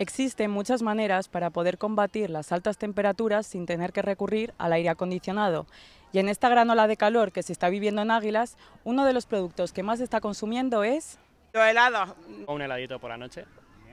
Existen muchas maneras para poder combatir las altas temperaturas sin tener que recurrir al aire acondicionado. Y en esta gran ola de calor que se está viviendo en Águilas, uno de los productos que más se está consumiendo es... Los helados. Un heladito por la noche,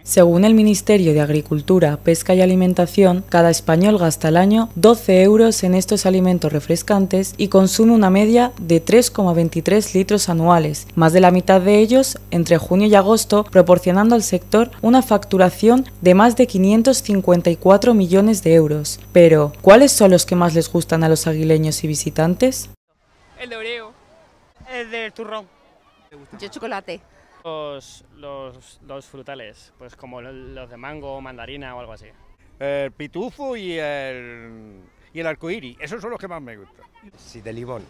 según el Ministerio de Agricultura, Pesca y Alimentación, cada español gasta al año 12 euros en estos alimentos refrescantes y consume una media de 3,23 litros anuales, más de la mitad de ellos entre junio y agosto, proporcionando al sector una facturación de más de 554 millones de euros. Pero, ¿cuáles son los que más les gustan a los aguileños y visitantes? El de Oreo, el de turrón. Yo chocolate los, los, frutales, pues como los de mango, mandarina o algo así. El pitufo y el, y el arcoíris, esos son los que más me gustan. Sí, de limón.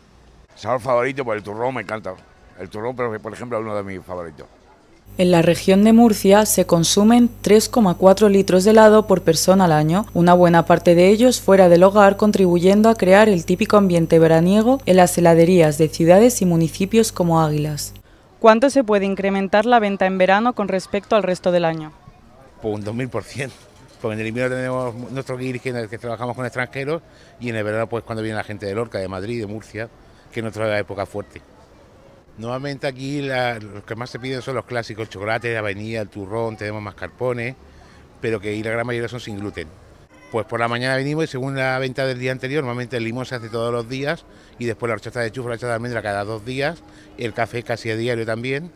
Sabor favorito, pues el turrón me encanta. El turrón, pero por ejemplo, es uno de mis favoritos. En la región de Murcia se consumen 3,4 litros de helado por persona al año, una buena parte de ellos fuera del hogar, contribuyendo a crear el típico ambiente veraniego en las heladerías de ciudades y municipios como Águilas. ¿Cuánto se puede incrementar la venta en verano con respecto al resto del año? Pues un 2000%, porque en el invierno tenemos nuestro guiris que, trabajamos con extranjeros y en el verano pues cuando viene la gente de Lorca, de Madrid, de Murcia, que es nuestra época fuerte. Nuevamente aquí los que más se piden son los clásicos, chocolate, la vainilla, el turrón, tenemos mascarpone, pero que la gran mayoría son sin gluten. Pues por la mañana venimos y según la venta del día anterior, normalmente el limón se hace todos los días y después la horchata de chufa, la horchata de almendra cada dos días, el café casi a diario también,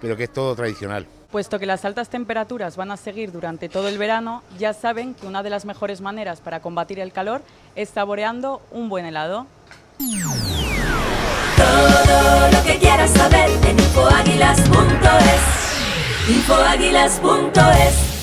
pero que es todo tradicional. Puesto que las altas temperaturas van a seguir durante todo el verano, ya saben que una de las mejores maneras para combatir el calor es saboreando un buen helado. Todo lo que quieras saber en